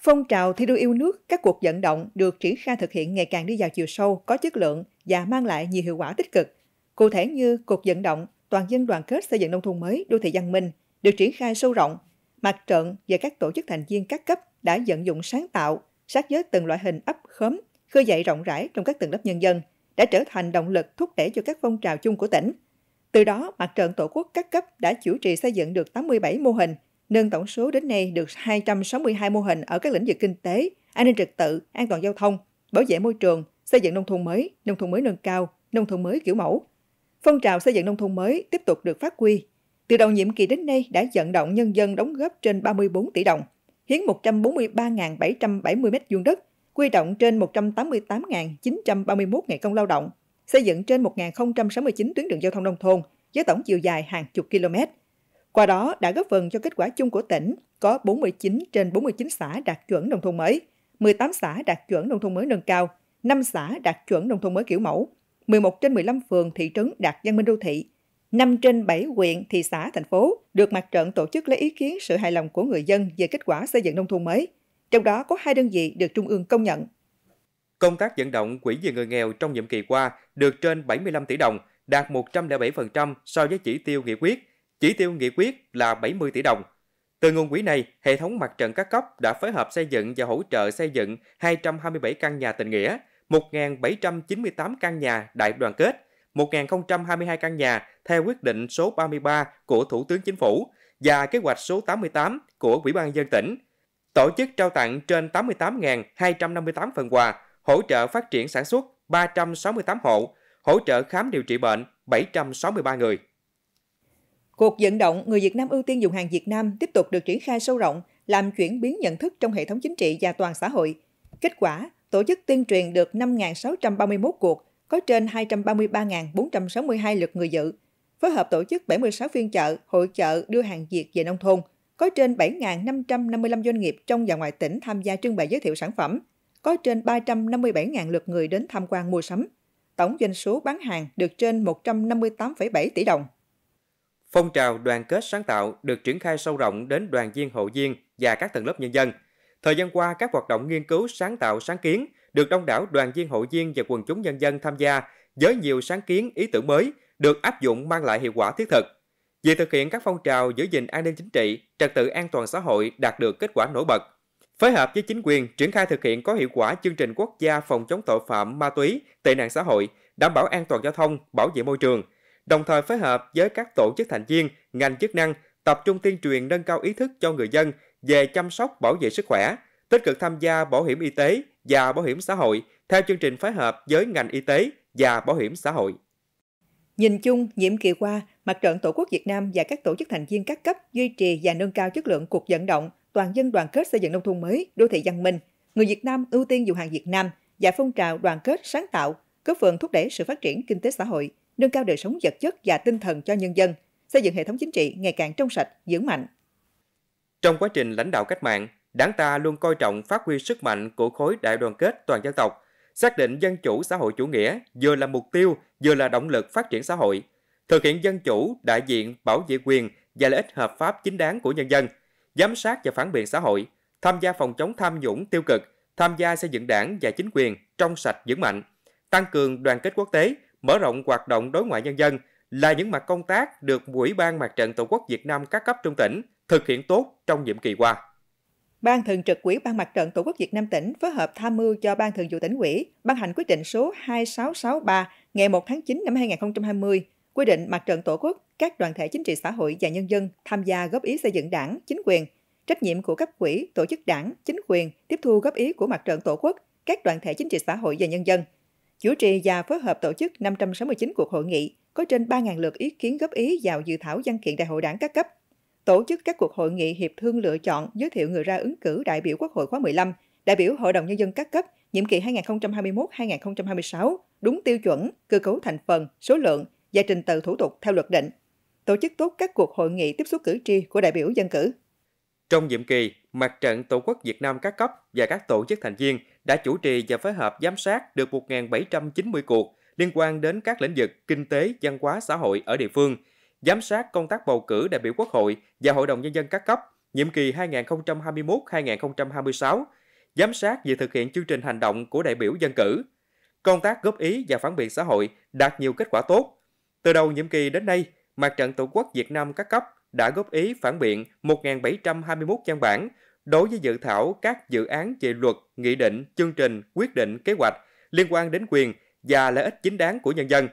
Phong trào thi đua yêu nước, các cuộc vận động được triển khai thực hiện ngày càng đi vào chiều sâu, có chất lượng và mang lại nhiều hiệu quả tích cực. Cụ thể như cuộc vận động toàn dân đoàn kết xây dựng nông thôn mới, đô thị văn minh được triển khai sâu rộng. Mặt trận và các tổ chức thành viên các cấp đã vận dụng sáng tạo, sát với từng loại hình ấp khóm, khơi dậy rộng rãi trong các tầng lớp nhân dân, đã trở thành động lực thúc đẩy cho các phong trào chung của tỉnh. Từ đó, mặt trận tổ quốc các cấp đã chủ trì xây dựng được 87 mô hình – nâng tổng số đến nay được 262 mô hình ở các lĩnh vực kinh tế, an ninh trật tự, an toàn giao thông, bảo vệ môi trường, xây dựng nông thôn mới, nông thôn mới nâng cao, nông thôn mới kiểu mẫu. Phong trào xây dựng nông thôn mới tiếp tục được phát huy. Từ đầu nhiệm kỳ đến nay đã vận động nhân dân đóng góp trên 34 tỷ đồng, hiến 143.770 m2 đất, quy động trên 188.931 ngày công lao động, xây dựng trên 1.069 tuyến đường giao thông nông thôn với tổng chiều dài hàng chục km, qua đó đã góp phần cho kết quả chung của tỉnh có 49 trên 49 xã đạt chuẩn nông thôn mới, 18 xã đạt chuẩn nông thôn mới nâng cao, 5 xã đạt chuẩn nông thôn mới kiểu mẫu, 11 trên 15 phường thị trấn đạt văn minh đô thị, 5 trên 7 huyện, thị xã, thành phố được mặt trận tổ chức lấy ý kiến sự hài lòng của người dân về kết quả xây dựng nông thôn mới. Trong đó có hai đơn vị được Trung ương công nhận. Công tác vận động quỹ về người nghèo trong nhiệm kỳ qua được trên 75 tỷ đồng, đạt 107% so với chỉ tiêu nghị quyết chỉ tiêu nghị quyết là 70 tỷ đồng. Từ nguồn quỹ này, hệ thống mặt trận các cấp đã phối hợp xây dựng và hỗ trợ xây dựng 227 căn nhà tình nghĩa, 1.798 căn nhà đại đoàn kết, 1.022 căn nhà theo quyết định số 33 của Thủ tướng Chính phủ và kế hoạch số 88 của Ủy ban dân tỉnh. Tổ chức trao tặng trên 88.258 phần quà, hỗ trợ phát triển sản xuất 368 hộ, hỗ trợ khám điều trị bệnh 763 người. Cuộc vận động người Việt Nam ưu tiên dùng hàng Việt Nam tiếp tục được triển khai sâu rộng, làm chuyển biến nhận thức trong hệ thống chính trị và toàn xã hội. Kết quả, tổ chức tuyên truyền được 5.631 cuộc, có trên 233.462 lượt người dự, phối hợp tổ chức 76 phiên chợ, hội chợ đưa hàng Việt về nông thôn, có trên 7.555 doanh nghiệp trong và ngoài tỉnh tham gia trưng bày giới thiệu sản phẩm, có trên 357.000 lượt người đến tham quan mua sắm. Tổng doanh số bán hàng được trên 158,7 tỷ đồng phong trào đoàn kết sáng tạo được triển khai sâu rộng đến đoàn viên hội viên và các tầng lớp nhân dân. Thời gian qua, các hoạt động nghiên cứu sáng tạo sáng kiến được đông đảo đoàn viên hội viên và quần chúng nhân dân tham gia với nhiều sáng kiến, ý tưởng mới được áp dụng mang lại hiệu quả thiết thực. Việc thực hiện các phong trào giữ gìn an ninh chính trị, trật tự an toàn xã hội đạt được kết quả nổi bật. Phối hợp với chính quyền triển khai thực hiện có hiệu quả chương trình quốc gia phòng chống tội phạm ma túy, tệ nạn xã hội, đảm bảo an toàn giao thông, bảo vệ môi trường – đồng thời phối hợp với các tổ chức thành viên, ngành chức năng tập trung tuyên truyền nâng cao ý thức cho người dân về chăm sóc bảo vệ sức khỏe, tích cực tham gia bảo hiểm y tế và bảo hiểm xã hội theo chương trình phối hợp với ngành y tế và bảo hiểm xã hội. Nhìn chung, nhiệm kỳ qua, Mặt trận Tổ quốc Việt Nam và các tổ chức thành viên các cấp duy trì và nâng cao chất lượng cuộc vận động toàn dân đoàn kết xây dựng nông thôn mới, đô thị văn minh, người Việt Nam ưu tiên dùng hàng Việt Nam và phong trào đoàn kết sáng tạo, góp phần thúc đẩy sự phát triển kinh tế xã hội nâng cao đời sống vật chất và tinh thần cho nhân dân, xây dựng hệ thống chính trị ngày càng trong sạch, vững mạnh. Trong quá trình lãnh đạo cách mạng, Đảng ta luôn coi trọng phát huy sức mạnh của khối đại đoàn kết toàn dân tộc, xác định dân chủ xã hội chủ nghĩa vừa là mục tiêu, vừa là động lực phát triển xã hội, thực hiện dân chủ, đại diện, bảo vệ quyền và lợi ích hợp pháp chính đáng của nhân dân, giám sát và phản biện xã hội, tham gia phòng chống tham nhũng tiêu cực, tham gia xây dựng đảng và chính quyền trong sạch vững mạnh, tăng cường đoàn kết quốc tế, mở rộng hoạt động đối ngoại nhân dân là những mặt công tác được Ủy ban Mặt trận Tổ quốc Việt Nam các cấp trong tỉnh thực hiện tốt trong nhiệm kỳ qua. Ban Thường trực Ủy Ban Mặt trận Tổ quốc Việt Nam tỉnh phối hợp tham mưu cho Ban Thường vụ tỉnh ủy ban hành quyết định số 2663 ngày 1 tháng 9 năm 2020 quy định Mặt trận Tổ quốc, các đoàn thể chính trị xã hội và nhân dân tham gia góp ý xây dựng đảng, chính quyền, trách nhiệm của cấp quỹ, tổ chức đảng, chính quyền tiếp thu góp ý của Mặt trận Tổ quốc, các đoàn thể chính trị xã hội và nhân dân – chủ trì và phối hợp tổ chức 569 cuộc hội nghị có trên 3.000 lượt ý kiến góp ý vào dự thảo văn kiện đại hội đảng các cấp, tổ chức các cuộc hội nghị hiệp thương lựa chọn giới thiệu người ra ứng cử đại biểu Quốc hội khóa 15, đại biểu Hội đồng Nhân dân các cấp, nhiệm kỳ 2021-2026, đúng tiêu chuẩn, cơ cấu thành phần, số lượng và trình tự thủ tục theo luật định. Tổ chức tốt các cuộc hội nghị tiếp xúc cử tri của đại biểu dân cử. Trong nhiệm kỳ, Mặt trận Tổ quốc Việt Nam các cấp và các tổ chức thành viên đã chủ trì và phối hợp giám sát được 1.790 cuộc liên quan đến các lĩnh vực kinh tế, văn hóa, xã hội ở địa phương, giám sát công tác bầu cử đại biểu Quốc hội và Hội đồng Nhân dân các cấp, nhiệm kỳ 2021-2026, giám sát việc thực hiện chương trình hành động của đại biểu dân cử. Công tác góp ý và phản biện xã hội đạt nhiều kết quả tốt. Từ đầu nhiệm kỳ đến nay, Mặt trận Tổ quốc Việt Nam các cấp đã góp ý phản biện 1.721 văn bản đối với dự thảo các dự án về luật, nghị định, chương trình, quyết định, kế hoạch liên quan đến quyền và lợi ích chính đáng của nhân dân.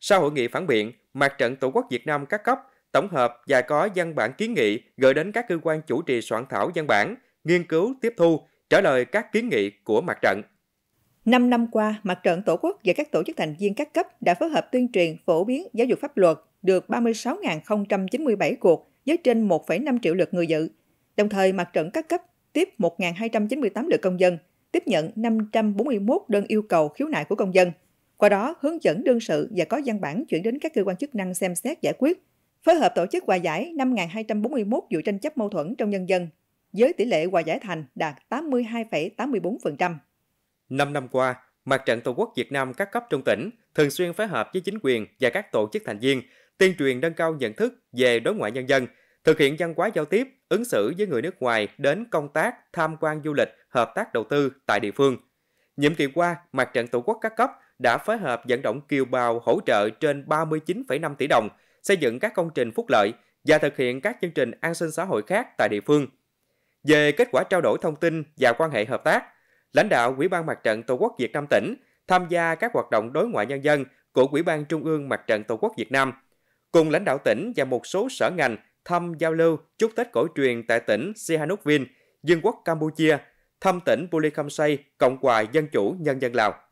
Sau hội nghị phản biện, Mặt trận Tổ quốc Việt Nam các cấp tổng hợp và có văn bản kiến nghị gửi đến các cơ quan chủ trì soạn thảo văn bản, nghiên cứu, tiếp thu, trả lời các kiến nghị của mặt trận. Năm năm qua, Mặt trận Tổ quốc và các tổ chức thành viên các cấp đã phối hợp tuyên truyền phổ biến giáo dục pháp luật được 36.097 cuộc với trên 1,5 triệu lượt người dự, Đồng thời, mặt trận các cấp tiếp 1.298 lượt công dân, tiếp nhận 541 đơn yêu cầu khiếu nại của công dân. Qua đó, hướng dẫn đơn sự và có văn bản chuyển đến các cơ quan chức năng xem xét giải quyết, phối hợp tổ chức hòa giải 5.241 vụ tranh chấp mâu thuẫn trong nhân dân, với tỷ lệ hòa giải thành đạt 82,84%. Năm năm qua, Mặt trận Tổ quốc Việt Nam các cấp trong tỉnh thường xuyên phối hợp với chính quyền và các tổ chức thành viên tuyên truyền nâng cao nhận thức về đối ngoại nhân dân – Thực hiện văn hóa giao tiếp, ứng xử với người nước ngoài đến công tác, tham quan du lịch, hợp tác đầu tư tại địa phương. Nhiệm kỳ qua, Mặt trận Tổ quốc các cấp đã phối hợp vận động kiều bào hỗ trợ trên 39,5 tỷ đồng, xây dựng các công trình phúc lợi và thực hiện các chương trình an sinh xã hội khác tại địa phương. Về kết quả trao đổi thông tin và quan hệ hợp tác, lãnh đạo Ủy ban Mặt trận Tổ quốc Việt Nam tỉnh tham gia các hoạt động đối ngoại nhân dân của Ủy ban Trung ương Mặt trận Tổ quốc Việt Nam, cùng lãnh đạo tỉnh và một số sở ngành thăm giao lưu chúc Tết cổ truyền tại tỉnh Sihanoukville, Vương quốc Campuchia, thăm tỉnh Burikamsay, Cộng hòa Dân chủ Nhân dân Lào.